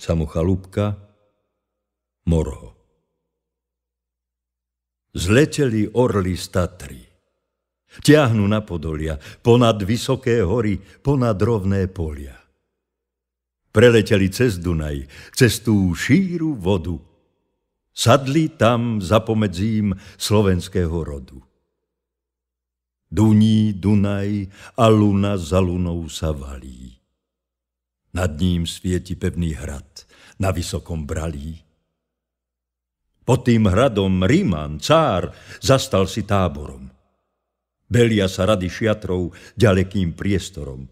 samochalúbka, Morho. Zleteli orly z Tatry. Ťahnu na podolia, ponad vysoké hory, ponad rovné polia. Preleteli cez Dunaj, cez tú šíru vodu. Sadli tam za pomedzím slovenského rodu. Duní Dunaj a luna za lunou sa valí. Nad ním svieti pevný hrad na vysokom bralí. Pod tým hradom Ríman, cár, zastal si táborom. Belia sa rady šiatrov ďalekým priestorom.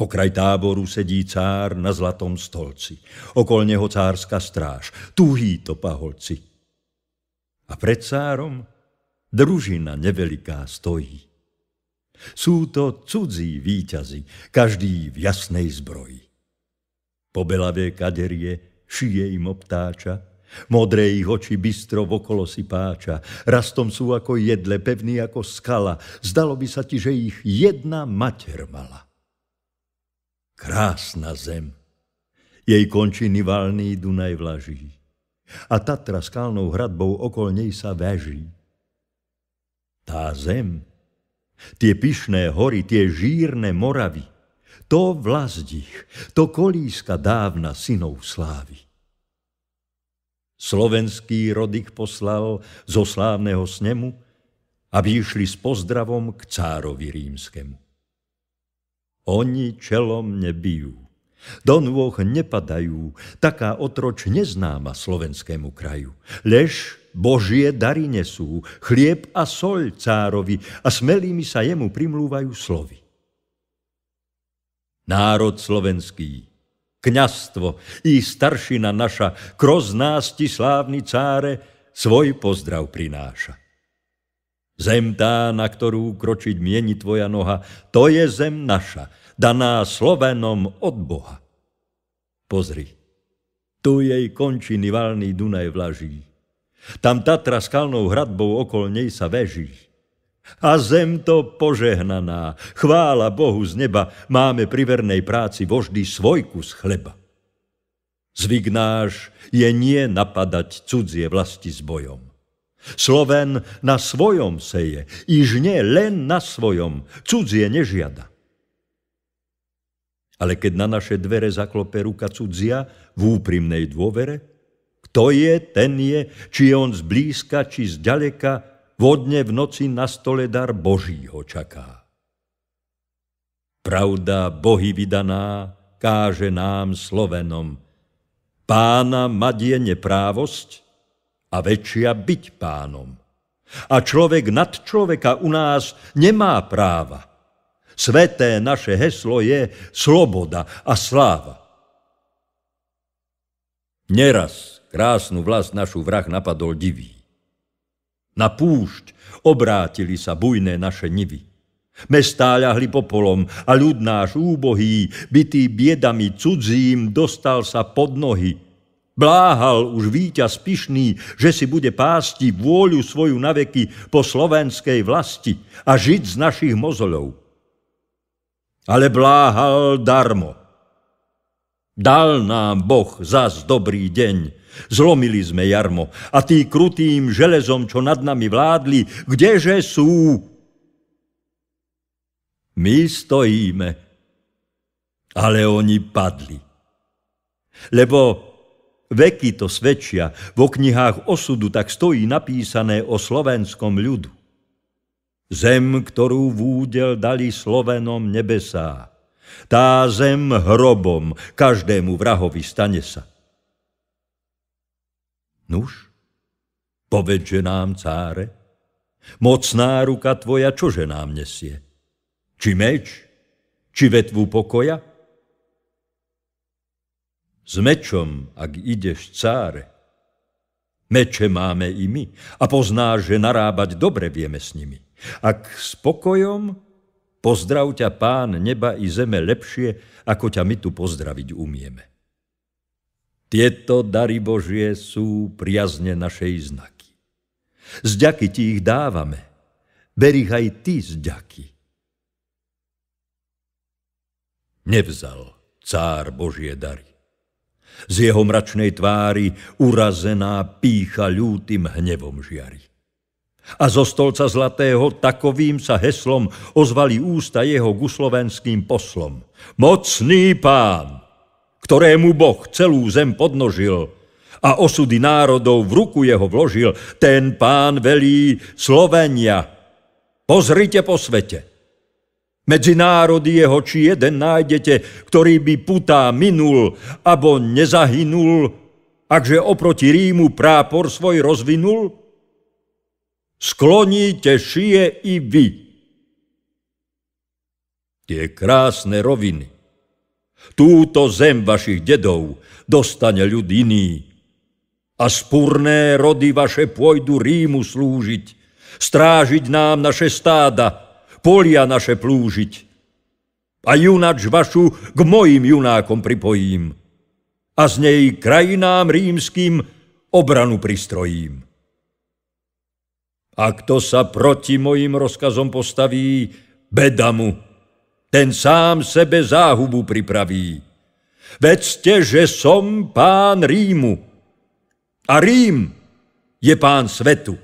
Pokraj táboru sedí cár na zlatom stolci. Okol neho cárska stráž, tuhý to paholci. A pred cárom družina neveliká stojí. Sú to cudzí výťazi, každý v jasnej zbroji. Pobelavé kaderie, šije im obtáča, Modré ich oči bystro vokolo si páča, rastom sú ako jedle, pevný ako skala, zdalo by sa ti, že ich jedna mater mala. Krásna zem, jej končiny valný Dunaj vlaží a Tatra skalnou hradbou okol nej sa väží. Tá zem, tie pyšné hory, tie žírne moravy – to Vlazdich, to kolíska dávna synov slávy. Slovenský rod ich poslal zo slávneho snemu, aby išli s pozdravom k cárovi rímskemu. Oni čelom nebijú, do nôh nepadajú, taká otroč neznáma slovenskému kraju. Lež Božie dary nesú, chlieb a sol cárovi a smelými sa jemu primlúvajú slovy národ slovenský, kňastvo i staršina naša, kroz nás ti slávny cáre, svoj pozdrav prináša. Zem tá, na ktorú kročiť mieni tvoja noha, to je zem naša, daná Slovenom od Boha. Pozri, tu jej končiny valný Dunaj vlaží. Tam Tatra skalnou hradbou okol nej sa veží. A zem to požehnaná, chvála Bohu z neba, máme pri vernej práci voždy svoj kus chleba. Zvyk náš je nie napadať cudzie vlasti s bojom. Sloven na svojom seje, i nie len na svojom, cudzie nežiada. Ale keď na naše dvere zaklope ruka cudzia v úprimnej dôvere, kto je, ten je, či je on zblízka, či zďaleka, vodne v noci na stole dar Boží ho čaká. Pravda Bohy vydaná káže nám Slovenom, pána mať je neprávosť a väčšia byť pánom. A človek nad človeka u nás nemá práva. Sveté naše heslo je sloboda a sláva. Neraz krásnu vlast našu vrah napadol divý. Na púšť obrátili sa bujné naše nivy. Mestá ľahli popolom a ľud náš úbohý, bytý biedami cudzím, dostal sa pod nohy. Bláhal už víťaz pyšný, že si bude pásti vôľu svoju naveky po slovenskej vlasti a žiť z našich mozolov. Ale bláhal darmo. Dal nám Boh zas dobrý deň. Zlomili sme jarmo a tí krutým železom, čo nad nami vládli, kdeže sú? My stojíme, ale oni padli. Lebo veky to svedčia, vo knihách osudu tak stojí napísané o slovenskom ľudu. Zem, ktorú v údel dali Slovenom nebesá tá zem hrobom každému vrahovi stane sa. Nuž, povedže nám, cáre, mocná ruka tvoja čože nám nesie? Či meč, či vetvu pokoja? S mečom, ak ideš, cáre, meče máme i my a poznáš, že narábať dobre vieme s nimi. Ak s pokojom, Pozdrav ťa pán neba i zeme lepšie, ako ťa my tu pozdraviť umieme. Tieto dary Božie sú priazne našej znaky. Zďaky ti ich dávame, ber ich aj ty zďaky. Nevzal cár Božie dary. Z jeho mračnej tvári urazená pícha ľútym hnevom žiari. A zo stolca zlatého takovým sa heslom ozvali ústa jeho guslovenským poslom. Mocný pán, ktorému Boh celú zem podnožil a osudy národov v ruku jeho vložil, ten pán velí Slovenia. Pozrite po svete. Medzi národy jeho či jeden nájdete, ktorý by putá minul, abo nezahynul, akže oproti Rímu prápor svoj rozvinul? skloníte šie i vy. Tie krásne roviny, túto zem vašich dedov dostane ľud iný a spúrné rody vaše pôjdu Rímu slúžiť, strážiť nám naše stáda, polia naše plúžiť. A junač vašu k mojim junákom pripojím a z nej krajinám rímským obranu pristrojím. A kto sa proti mojim rozkazom postaví, beda mu. Ten sám sebe záhubu pripraví. Vedzte, že som pán Rímu. A Rím je pán svetu.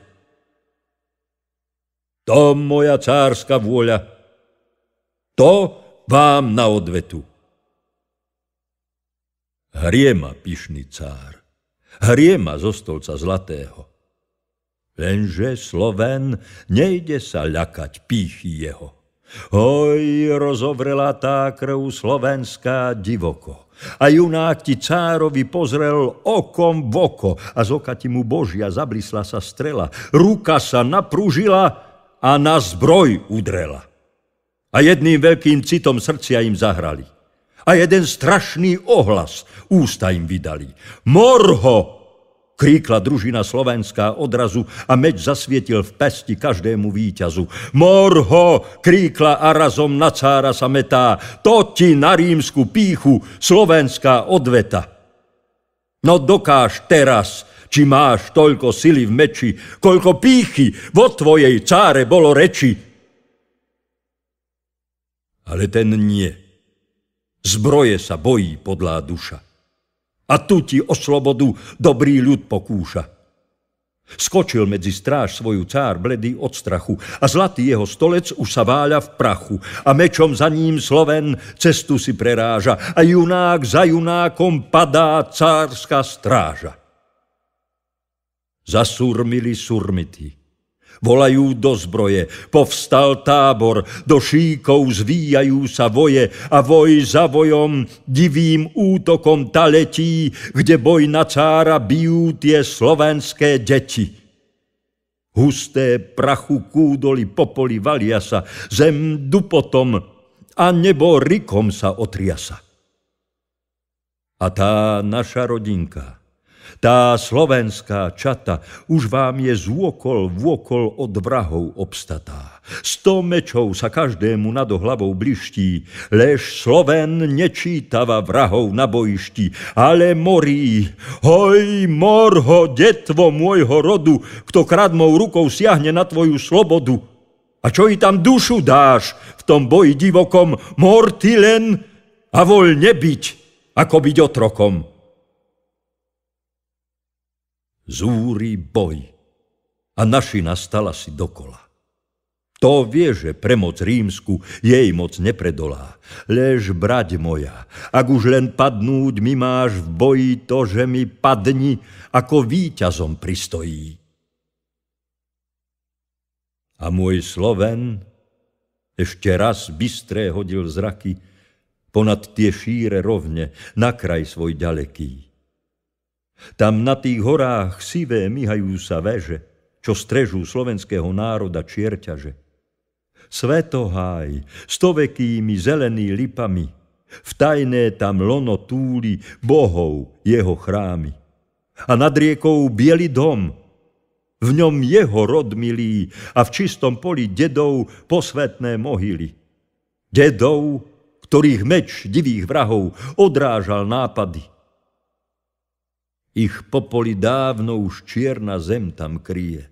To moja cárska vôľa. To vám na odvetu. Hriema, pyšný cár, hriema zo stolca zlatého. Lenže Sloven nejde sa ľakať píchy jeho. Hoj, rozovrela tá krv slovenská divoko. A junák ti cárovi pozrel okom v oko a z oka ti mu božia zablisla sa strela. Ruka sa napružila a na zbroj udrela. A jedným veľkým citom srdcia im zahrali. A jeden strašný ohlas ústa im vydali. Morho! Kríkla družina slovenská odrazu a meč zasvietil v pesti každému víťazu. Morho! Kríkla a razom na cára sa metá. To ti na rímsku píchu slovenská odveta. No dokáž teraz, či máš toľko sily v meči, koľko píchy vo tvojej cáre bolo reči. Ale ten nie. Zbroje sa bojí podlá duša. A tu ti o slobodu dobrý ľud pokúša. Skočil medzi stráž svoju cár bledý od strachu a zlatý jeho stolec už sa váľa v prachu a mečom za ním Sloven cestu si preráža a junák za junákom padá cárska stráža. Zasurmili surmity volajú do zbroje. Povstal tábor, do šíkov zvíjajú sa voje a voj za vojom, divým útokom ta letí, kde boj na cára bijú tie slovenské deti. Husté prachu kúdoli popoli valia sa, zem dupotom a nebo rikom sa otriasa. A tá naša rodinka – tá slovenská čata už vám je zôkol vôkol od vrahov obstatá. Sto mečov sa každému nad hlavou bliští, lež Sloven nečítava vrahov na bojišti, ale morí. Hoj, morho, detvo môjho rodu, kto kradmou rukou siahne na tvoju slobodu. A čo i tam dušu dáš v tom boji divokom, mor ty len a voľ byť, ako byť otrokom zúri boj a naši nastala si dokola. To vie, že premoc rímsku jej moc nepredolá. Lež, brať moja, ak už len padnúť mi máš v boji to, že mi padni, ako víťazom pristojí. A môj Sloven ešte raz bystré hodil zraky ponad tie šíre rovne, na kraj svoj ďaleký tam na tých horách sivé myhajú sa veže, čo strežú slovenského národa čierťaže. Svetoháj, stovekými zelený lipami, v tajné tam lono túli bohov jeho chrámy. A nad riekou bielý dom, v ňom jeho rod milý a v čistom poli dedov posvetné mohyly. Dedov, ktorých meč divých vrahov odrážal nápady ich popoli dávno už čierna zem tam kryje.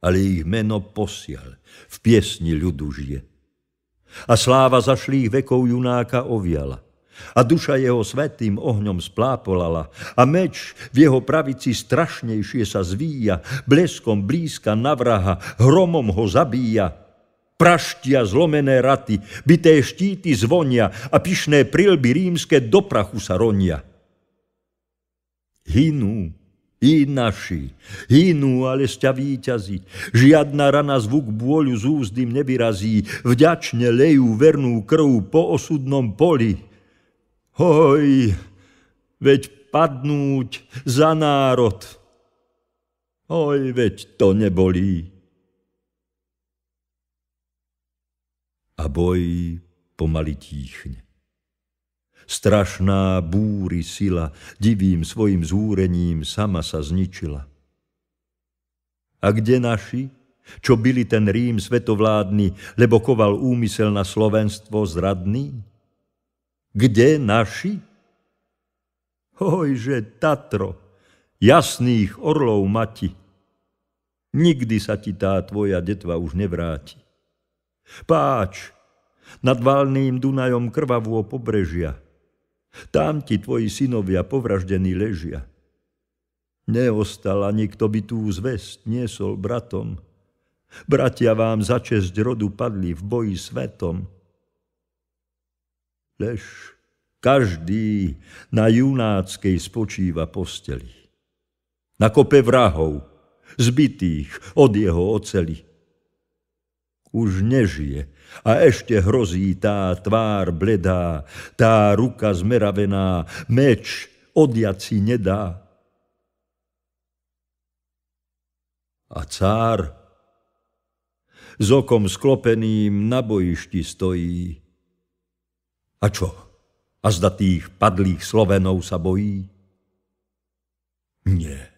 Ale ich meno posial v piesni ľudu žije. A sláva zašlých vekov junáka oviala. A duša jeho svetým ohňom splápolala. A meč v jeho pravici strašnejšie sa zvíja. Bleskom blízka navraha, hromom ho zabíja. Praštia zlomené raty, bité štíty zvonia a pišné prilby rímske do prachu sa ronia hinú. i naši, hynú, ale sťa víťazí. Žiadna rana zvuk bôľu z úzdym nevyrazí, vďačne lejú vernú krv po osudnom poli. Hoj, veď padnúť za národ. Hoj, veď to nebolí. A boj pomaly tíchne strašná búry sila, divým svojim zúrením sama sa zničila. A kde naši, čo byli ten Rím svetovládny, lebo koval úmysel na Slovenstvo zradný? Kde naši? Hojže, Tatro, jasných orlov mati, nikdy sa ti tá tvoja detva už nevráti. Páč, nad valným Dunajom krvavú pobrežia – tam ti tvoji synovia povraždení ležia. neostala nikto by tú zväzť niesol bratom. Bratia vám za česť rodu padli v boji svetom. Lež každý na junáckej spočíva posteli. Na kope vrahov, zbitých od jeho oceli už nežije. A ešte hrozí tá tvár bledá, tá ruka zmeravená, meč odjaci nedá. A cár s okom sklopeným na bojišti stojí. A čo? A zda tých padlých Slovenov sa bojí? Nie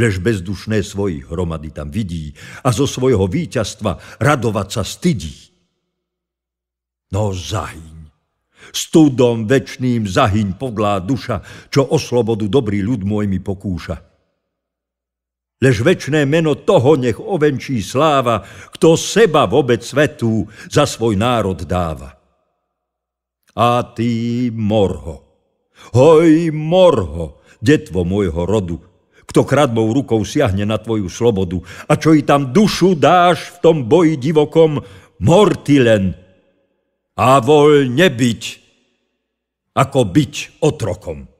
lež bezdušné svoji hromady tam vidí a zo svojho víťazstva radovať sa stydí. No zahyň. Studom večným zahyň povlá duša, čo o slobodu dobrý ľud môj mi pokúša. Lež večné meno toho nech ovenčí sláva, kto seba vôbec svetu za svoj národ dáva. A ty, Morho, hoj Morho, detvo môjho rodu, kto kradbou rukou siahne na tvoju slobodu a čo i tam dušu dáš v tom boji divokom, morty len. A voľ nebyť, ako byť otrokom.